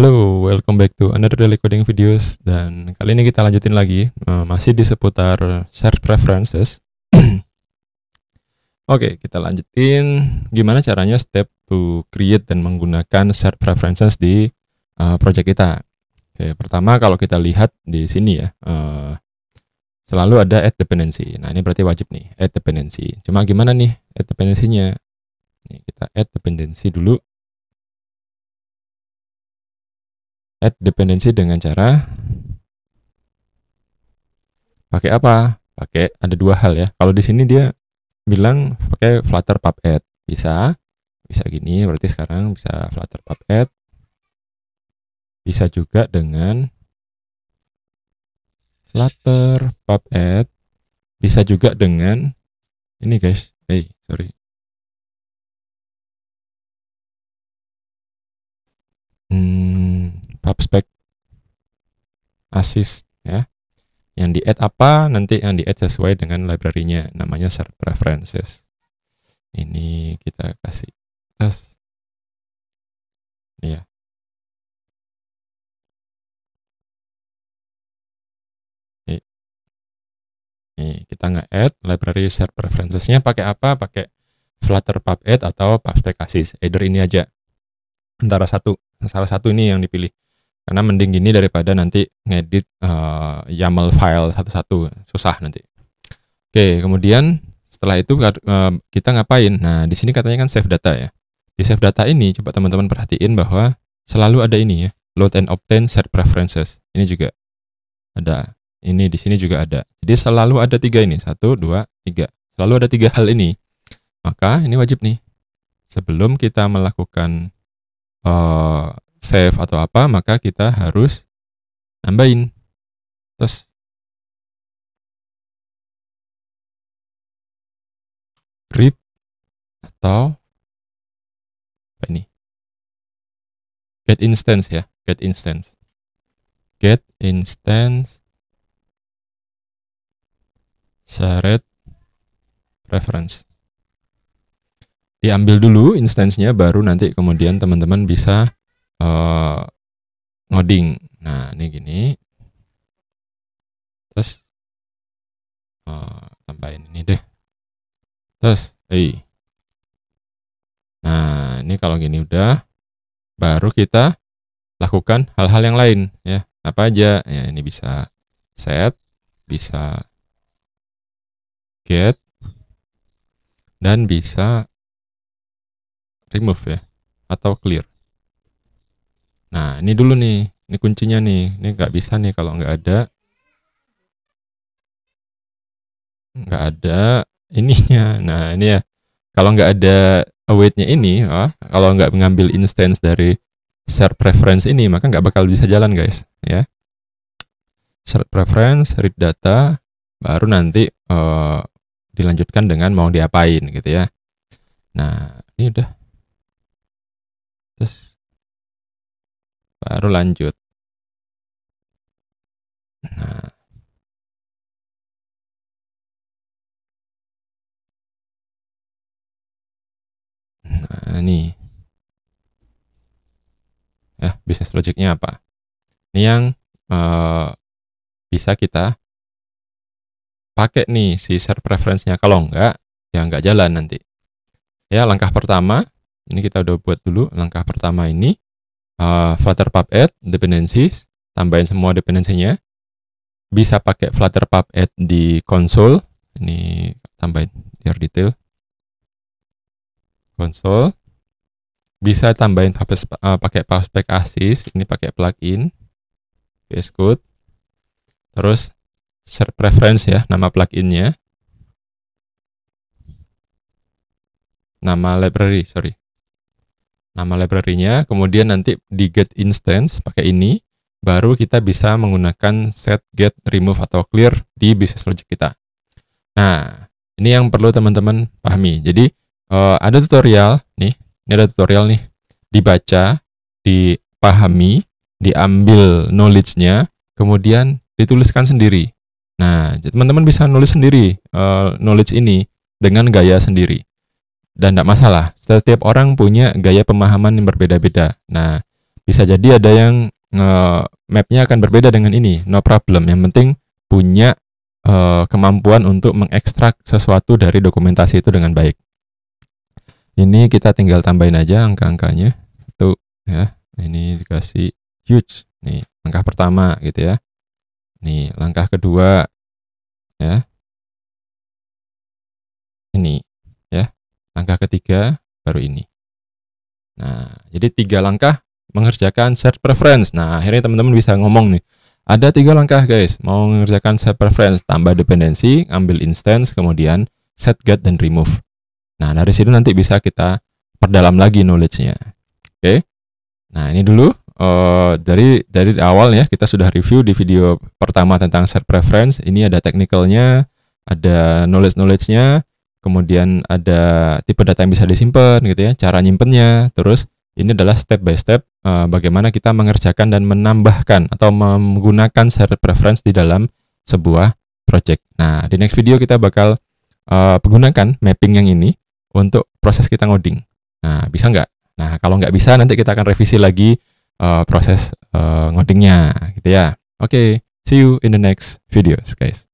Halo, welcome back to another daily coding videos dan kali ini kita lanjutin lagi uh, masih di seputar search preferences. Oke, okay, kita lanjutin gimana caranya step to create dan menggunakan search preferences di uh, project kita. Oke, okay, pertama kalau kita lihat di sini ya, uh, selalu ada add dependency. Nah, ini berarti wajib nih add dependency. Cuma gimana nih add dependency-nya? Nih, kita add dependency dulu. add dependency dengan cara pakai apa? Pakai ada dua hal ya. Kalau di sini dia bilang pakai Flutter pub add. Bisa. Bisa gini, berarti sekarang bisa Flutter pub add. Bisa juga dengan Flutter pub add. Bisa juga dengan ini guys. Hey, eh, sorry. Hmm, subspec assist ya. Yang di add apa nanti yang di add sesuai dengan library-nya namanya search preferences. Ini kita kasih tes. ya ini kita nggak add library search preferences-nya pakai apa? Pakai Flutter pub add atau pubspec assist. Either ini aja. Antara satu, salah satu ini yang dipilih karena mending gini daripada nanti ngedit uh, YAML file satu-satu susah nanti. Oke, kemudian setelah itu eh, kita ngapain? Nah, di sini katanya kan save data ya. Di save data ini coba teman-teman perhatiin bahwa selalu ada ini ya, load and obtain set preferences. Ini juga ada. Ini di sini juga ada. Jadi selalu ada tiga ini, satu, dua, tiga. Selalu ada tiga hal ini. Maka ini wajib nih. Sebelum kita melakukan uh, save atau apa, maka kita harus nambahin. Terus read atau apa ini? Get instance ya, get instance. Get instance shared reference. Diambil dulu instance-nya baru nanti kemudian teman-teman bisa uh, ngoding. Nah, ini gini. Terus uh, tambahin ini deh. Terus, hey. Nah, ini kalau gini udah baru kita lakukan hal-hal yang lain ya. Apa aja? Ya, ini bisa set, bisa get dan bisa remove ya atau clear ini dulu nih, ini kuncinya nih. Ini nggak bisa nih kalau nggak ada, nggak ada ininya. Nah, ini ya, kalau nggak ada awaitnya ini, ah, kalau nggak mengambil instance dari share preference ini, maka nggak bakal bisa jalan guys, ya. Share preference, read data, baru nanti uh, dilanjutkan dengan mau diapain gitu ya. Nah, ini udah. Terus baru lanjut. Nah. Nah, ini. Ya, bisnis logiknya apa? Ini yang uh, bisa kita pakai nih si share preference-nya. Kalau enggak, ya enggak jalan nanti. Ya, langkah pertama, ini kita udah buat dulu. Langkah pertama ini, uh, Flutter pub add dependencies, tambahin semua dependensinya. Bisa pakai Flutter pub add di console. Ini tambahin your detail. Console. Bisa tambahin uh, pakai PubSpec ah, Assist, ini pakai plugin VS Code. Terus preference ya, nama pluginnya. Nama library, sorry nama library-nya, kemudian nanti di get instance pakai ini, baru kita bisa menggunakan set get remove atau clear di business logic kita. Nah, ini yang perlu teman-teman pahami. Jadi uh, ada tutorial nih, ini ada tutorial nih, dibaca, dipahami, diambil knowledge-nya, kemudian dituliskan sendiri. Nah, teman-teman bisa nulis sendiri uh, knowledge ini dengan gaya sendiri dan tidak masalah. Setiap orang punya gaya pemahaman yang berbeda-beda. Nah, bisa jadi ada yang uh, mapnya akan berbeda dengan ini, no problem. Yang penting punya uh, kemampuan untuk mengekstrak sesuatu dari dokumentasi itu dengan baik. Ini kita tinggal tambahin aja angka-angkanya. Tuh, ya. Ini dikasih huge. Nih, langkah pertama gitu ya. Nih, langkah kedua ya. Ini Langkah ketiga baru ini. Nah, jadi tiga langkah mengerjakan search preference. Nah, akhirnya teman-teman bisa ngomong nih. Ada tiga langkah guys, mau mengerjakan set preference, tambah dependensi, ambil instance, kemudian set get dan remove. Nah, dari situ nanti bisa kita perdalam lagi knowledge-nya. Oke. Okay? Nah, ini dulu uh, dari dari awal ya kita sudah review di video pertama tentang set preference. Ini ada technicalnya, ada knowledge-knowledge-nya, kemudian ada tipe data yang bisa disimpan gitu ya, cara nyimpennya, terus ini adalah step by step eh, bagaimana kita mengerjakan dan menambahkan atau menggunakan shared preference di dalam sebuah project. Nah, di next video kita bakal uh, eh, menggunakan mapping yang ini untuk proses kita ngoding. Nah, bisa nggak? Nah, kalau nggak bisa nanti kita akan revisi lagi uh, proses uh, ngodingnya gitu ya. Oke, okay, see you in the next videos guys.